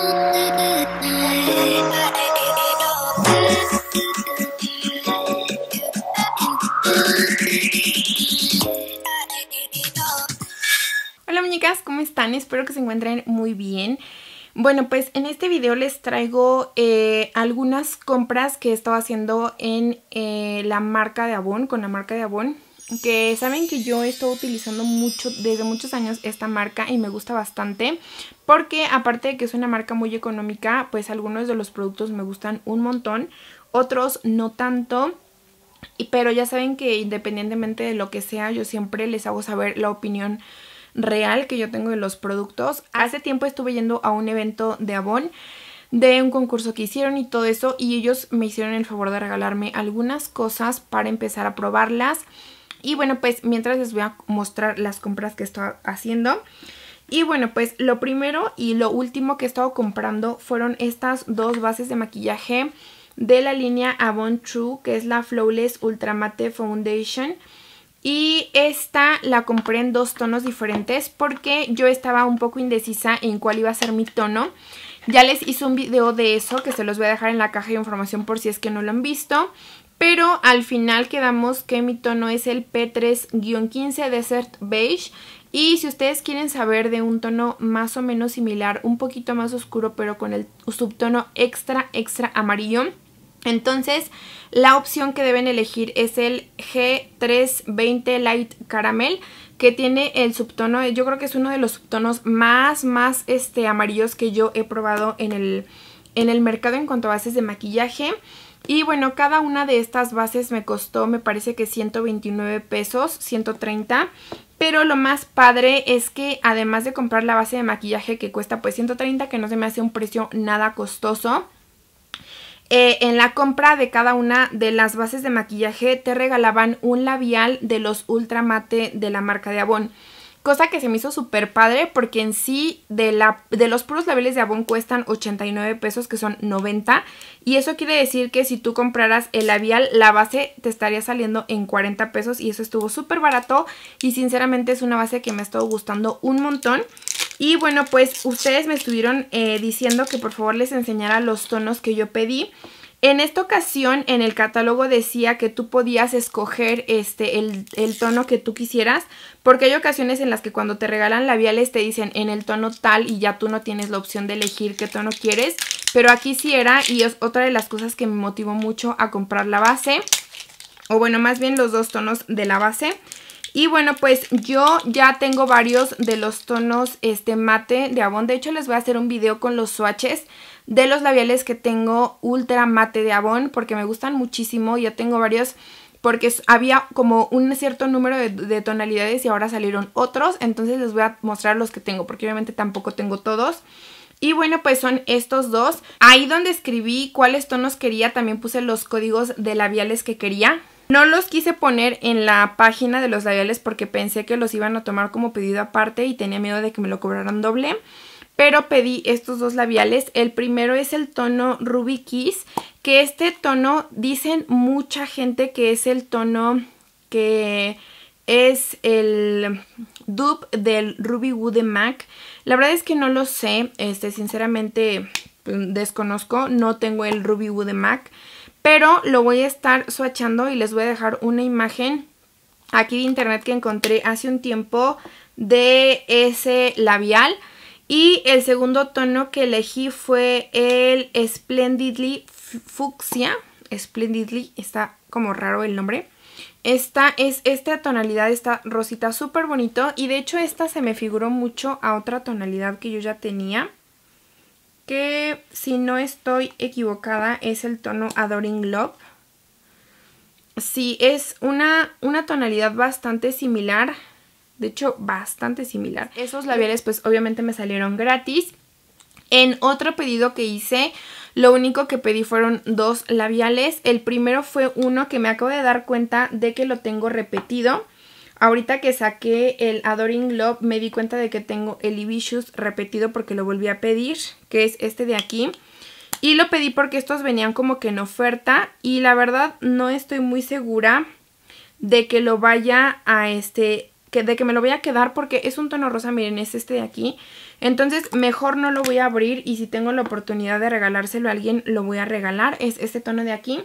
Hola muñecas, ¿cómo están? Espero que se encuentren muy bien. Bueno, pues en este video les traigo eh, algunas compras que he estado haciendo en eh, la marca de Avon, con la marca de Avon que saben que yo he estado utilizando mucho desde muchos años esta marca y me gusta bastante porque aparte de que es una marca muy económica, pues algunos de los productos me gustan un montón, otros no tanto. Pero ya saben que independientemente de lo que sea, yo siempre les hago saber la opinión real que yo tengo de los productos. Hace tiempo estuve yendo a un evento de Avon de un concurso que hicieron y todo eso y ellos me hicieron el favor de regalarme algunas cosas para empezar a probarlas. Y bueno, pues mientras les voy a mostrar las compras que estoy haciendo. Y bueno, pues lo primero y lo último que he estado comprando fueron estas dos bases de maquillaje de la línea Avon True, que es la Flawless Ultra Matte Foundation. Y esta la compré en dos tonos diferentes porque yo estaba un poco indecisa en cuál iba a ser mi tono. Ya les hice un video de eso que se los voy a dejar en la caja de información por si es que no lo han visto pero al final quedamos que mi tono es el P3-15 Desert Beige. Y si ustedes quieren saber de un tono más o menos similar, un poquito más oscuro, pero con el subtono extra, extra amarillo, entonces la opción que deben elegir es el G320 Light Caramel que tiene el subtono, yo creo que es uno de los subtonos más, más este, amarillos que yo he probado en el, en el mercado en cuanto a bases de maquillaje. Y bueno, cada una de estas bases me costó, me parece que 129 pesos, 130. Pero lo más padre es que además de comprar la base de maquillaje que cuesta pues 130, que no se me hace un precio nada costoso, eh, en la compra de cada una de las bases de maquillaje te regalaban un labial de los Ultra Mate de la marca de Avon. Cosa que se me hizo súper padre porque en sí de, la, de los puros labiales de Avon cuestan 89 pesos que son 90. Y eso quiere decir que si tú compraras el labial, la base te estaría saliendo en 40 pesos y eso estuvo súper barato. Y sinceramente es una base que me ha estado gustando un montón. Y bueno, pues ustedes me estuvieron eh, diciendo que por favor les enseñara los tonos que yo pedí. En esta ocasión en el catálogo decía que tú podías escoger este, el, tono que tú quisieras, porque hay ocasiones en las que cuando te regalan labiales te dicen en el tono tal y ya tú no tienes la opción de elegir qué tono quieres, pero aquí sí era y es otra de las cosas que me motivó mucho a comprar la base, o bueno, más bien los dos tonos de la base. Y bueno, pues yo ya tengo varios de los tonos este mate de Avon. De hecho, les voy a hacer un video con los swatches de los labiales que tengo ultra mate de Avon porque me gustan muchísimo. ya tengo varios porque había como un cierto número de, tonalidades y ahora salieron otros. Entonces les voy a mostrar los que tengo porque obviamente tampoco tengo todos. Y bueno, pues son estos dos. Ahí donde escribí cuáles tonos quería, también puse los códigos de labiales que quería. No los quise poner en la página de los labiales porque pensé que los iban a tomar como pedido aparte y tenía miedo de que me lo cobraran doble pero pedí estos dos labiales. El primero es el tono Ruby Kiss, que este tono dicen mucha gente que es el tono que es el dupe del Ruby Wood de MAC. La verdad es que no lo sé, este, sinceramente pues, desconozco, no tengo el Ruby Woo de MAC, pero lo voy a estar swatchando y les voy a dejar una imagen aquí de internet que encontré hace un tiempo de ese labial. Y el segundo tono que elegí fue el Splendidly Fucsia. Splendidly, está como raro el nombre. Esta es esta tonalidad, esta rosita súper bonito. Y de hecho esta se me figuró mucho a otra tonalidad que yo ya tenía. Que si no estoy equivocada es el tono Adoring Love. Sí, es una, una tonalidad bastante similar de hecho bastante similar. Esos labiales pues obviamente me salieron gratis. En otro pedido que hice, lo único que pedí fueron dos labiales. El primero fue uno que me acabo de dar cuenta de que lo tengo repetido. Ahorita que saqué el Adoring Love me di cuenta de que tengo el Ibishus repetido porque lo volví a pedir, que es este de aquí. Y lo pedí porque estos venían como que en oferta y la verdad no estoy muy segura de que lo vaya a este que de que me lo voy a quedar porque es un tono rosa, miren, es este de aquí. Entonces mejor no lo voy a abrir y si tengo la oportunidad de regalárselo a alguien, lo voy a regalar. Es este tono de aquí.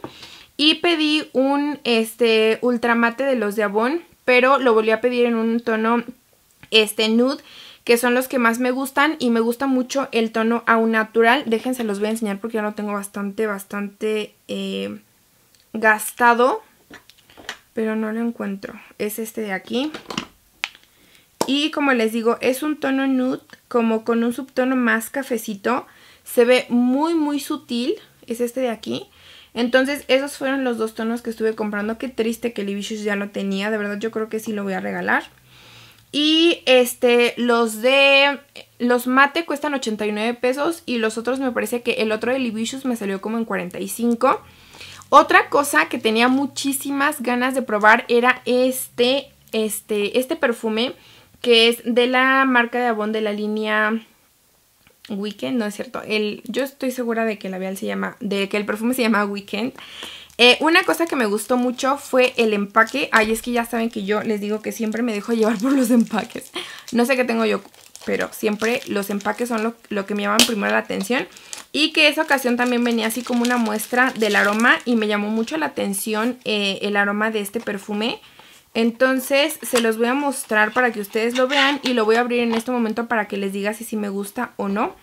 Y pedí un este ultramate de los de Avon, pero lo volví a pedir en un tono este nude que son los que más me gustan y me gusta mucho el tono aún natural. Déjense, los voy a enseñar porque ya lo tengo bastante, bastante eh, gastado, pero no lo encuentro. Es este de aquí. Y como les digo, es un tono nude como con un subtono más cafecito. Se ve muy muy sutil, es este de aquí. Entonces esos fueron los dos tonos que estuve comprando. Qué triste que Libishus ya no tenía, de verdad yo creo que sí lo voy a regalar. Y este, los de... Los mate cuestan 89 pesos y los otros me parece que el otro de Libishus me salió como en 45. Otra cosa que tenía muchísimas ganas de probar era este, este, este perfume que es de la marca de abón de la línea Weekend, no es cierto. El, yo estoy segura de que el se llama, de que el perfume se llama Weekend. Eh, una cosa que me gustó mucho fue el empaque. Ay, es que ya saben que yo les digo que siempre me dejo llevar por los empaques. No sé qué tengo yo, pero siempre los empaques son lo, que me llaman primero la atención. Y que esa ocasión también venía así como una muestra del aroma y me llamó mucho la atención eh, el aroma de este perfume. Entonces se los voy a mostrar para que ustedes lo vean y lo voy a abrir en este momento para que les diga si sí me gusta o no.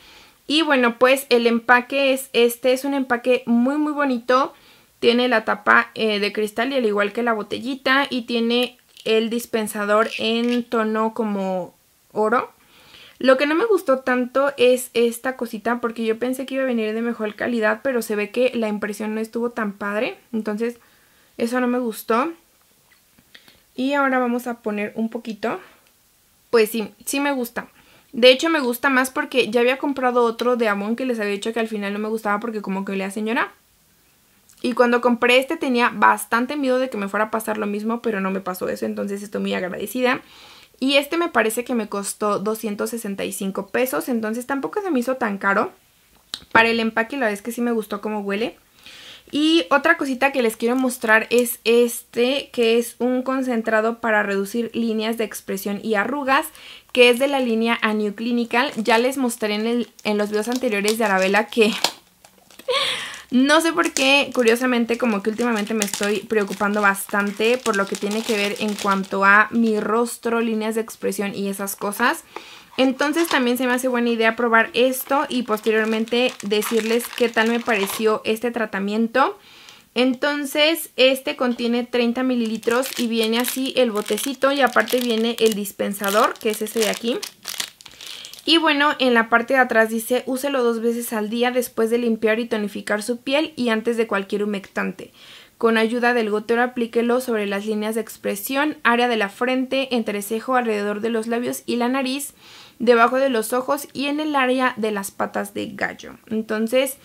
Y bueno, pues el empaque es este, es un empaque muy muy bonito. Tiene la tapa eh, de cristal y al igual que la botellita y tiene el dispensador en tono como oro. Lo que no me gustó tanto es esta cosita porque yo pensé que iba a venir de mejor calidad, pero se ve que la impresión no estuvo tan padre. Entonces eso no me gustó. Y ahora vamos a poner un poquito. Pues sí, sí me gusta. De hecho me gusta más porque ya había comprado otro de Amon que les había dicho que al final no me gustaba porque como que olía señora. Y cuando compré este tenía bastante miedo de que me fuera a pasar lo mismo, pero no me pasó eso, entonces estoy muy agradecida. Y este me parece que me costó 265 pesos, entonces tampoco se me hizo tan caro. Para el empaque la verdad es que sí me gustó como huele. Y otra cosita que les quiero mostrar es este, que es un concentrado para reducir líneas de expresión y arrugas, que es de la línea A Clinical. Ya les mostré en, en los videos anteriores de Arabella que no sé por qué, curiosamente, como que últimamente me estoy preocupando bastante por lo que tiene que ver en cuanto a mi rostro, líneas de expresión y esas cosas. Entonces también se me hace buena idea probar esto y posteriormente decirles qué tal me pareció este tratamiento. Entonces este contiene 30 mililitros y viene así el botecito y aparte viene el dispensador que es este de aquí. Y bueno, en la parte de atrás dice, úselo dos veces al día después de limpiar y tonificar su piel y antes de cualquier humectante. Con ayuda del gotero aplíquelo sobre las líneas de expresión, área de la frente, entrecejo, alrededor de los labios y la nariz, debajo de los ojos y en el área de las patas de gallo. Entonces,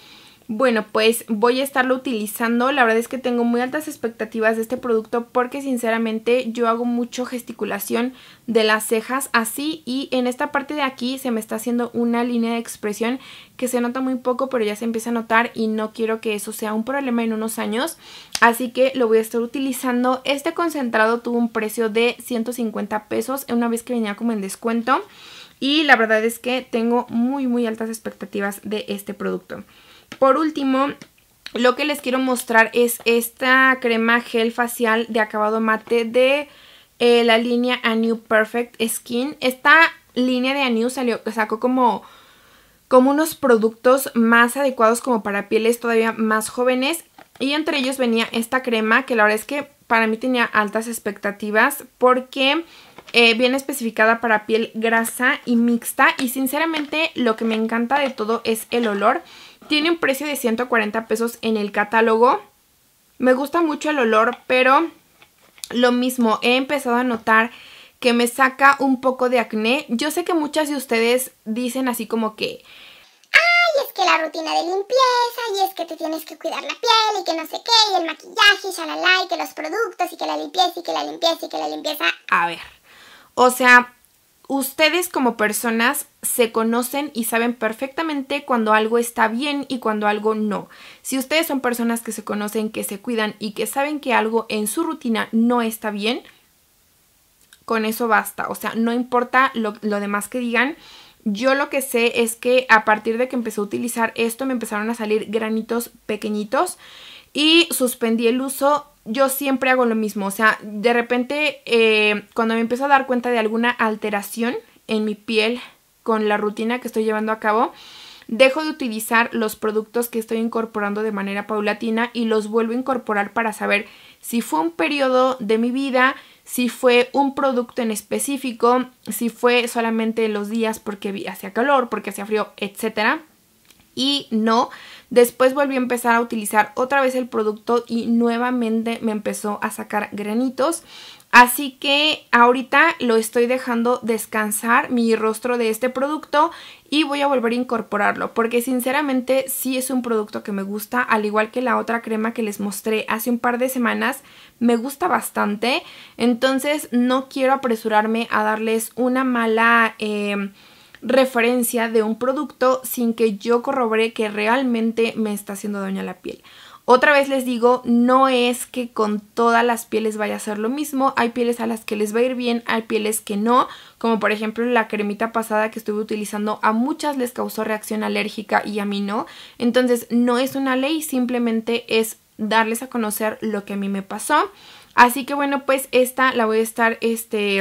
bueno, pues voy a estarlo utilizando. La verdad es que tengo muy altas expectativas de este producto porque sinceramente yo hago mucho gesticulación de las cejas así y en esta parte de aquí se me está haciendo una línea de expresión que se nota muy poco pero ya se empieza a notar y no quiero que eso sea un problema en unos años. Así que lo voy a estar utilizando. Este concentrado tuvo un precio de 150 pesos una vez que venía como en descuento y la verdad es que tengo muy muy altas expectativas de este producto. Por último, lo que les quiero mostrar es esta crema gel facial de acabado mate de eh, la línea A New Perfect Skin. Esta línea de A New salió, sacó como como unos productos más adecuados como para pieles todavía más jóvenes y entre ellos venía esta crema que la verdad es que para mí tenía altas expectativas porque eh, viene especificada para piel grasa y mixta y sinceramente lo que me encanta de todo es el olor tiene un precio de 140 pesos en el catálogo. Me gusta mucho el olor, pero lo mismo, he empezado a notar que me saca un poco de acné. Yo sé que muchas de ustedes dicen así como que... Ay, es que la rutina de limpieza, y es que te tienes que cuidar la piel, y que no sé qué, y el maquillaje, y shalala, y que los productos, y que la limpieza, y que la limpieza, y que la limpieza. A ver, o sea, ustedes como personas se conocen y saben perfectamente cuando algo está bien y cuando algo no. Si ustedes son personas que se conocen, que se cuidan y que saben que algo en su rutina no está bien, con eso basta. O sea, no importa lo, demás que digan. Yo lo que sé es que a partir de que empecé a utilizar esto me empezaron a salir granitos pequeñitos y suspendí el uso yo siempre hago lo mismo. O sea, de repente, eh, cuando me empiezo a dar cuenta de alguna alteración en mi piel con la rutina que estoy llevando a cabo, dejo de utilizar los productos que estoy incorporando de manera paulatina y los vuelvo a incorporar para saber si fue un periodo de mi vida, si fue un producto en específico, si fue solamente los días porque hacía calor, porque hacía frío, etc. Y no Después volví a empezar a utilizar otra vez el producto y nuevamente me empezó a sacar granitos. Así que ahorita lo estoy dejando descansar mi rostro de este producto y voy a volver a incorporarlo porque sinceramente sí es un producto que me gusta, al igual que la otra crema que les mostré hace un par de semanas, me gusta bastante, entonces no quiero apresurarme a darles una mala... Eh, referencia de un producto sin que yo corrobore que realmente me está haciendo daño a la piel. Otra vez les digo, no es que con todas las pieles vaya a ser lo mismo, hay pieles a las que les va a ir bien, hay pieles que no, como por ejemplo la cremita pasada que estuve utilizando, a muchas les causó reacción alérgica y a mí no, entonces no es una ley, simplemente es darles a conocer lo que a mí me pasó. Así que bueno, pues esta la voy a estar, este,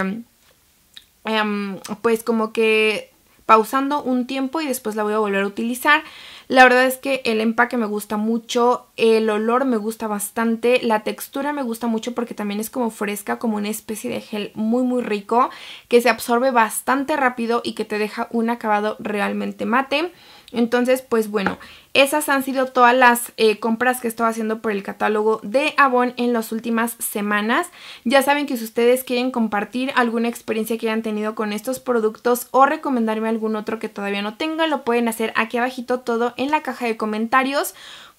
em, pues como que pausando un tiempo y después la voy a volver a utilizar. La verdad es que el empaque me gusta mucho, el olor me gusta bastante, la textura me gusta mucho porque también es como fresca, como una especie de gel muy muy rico que se absorbe bastante rápido y que te deja un acabado realmente mate. Entonces, pues bueno, esas han sido todas las eh, compras que he estado haciendo por el catálogo de Avon en las últimas semanas. Ya saben que si ustedes quieren compartir alguna experiencia que hayan tenido con estos productos o recomendarme algún otro que todavía no tenga, lo pueden hacer aquí abajito todo en la caja de comentarios.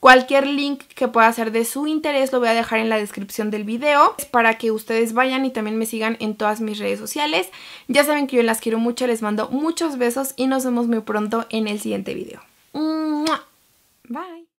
Cualquier link que pueda ser de su interés lo voy a dejar en la descripción del video Es para que ustedes vayan y también me sigan en todas mis redes sociales. Ya saben que yo las quiero mucho, les mando muchos besos y nos vemos muy pronto en el siguiente video. Bye.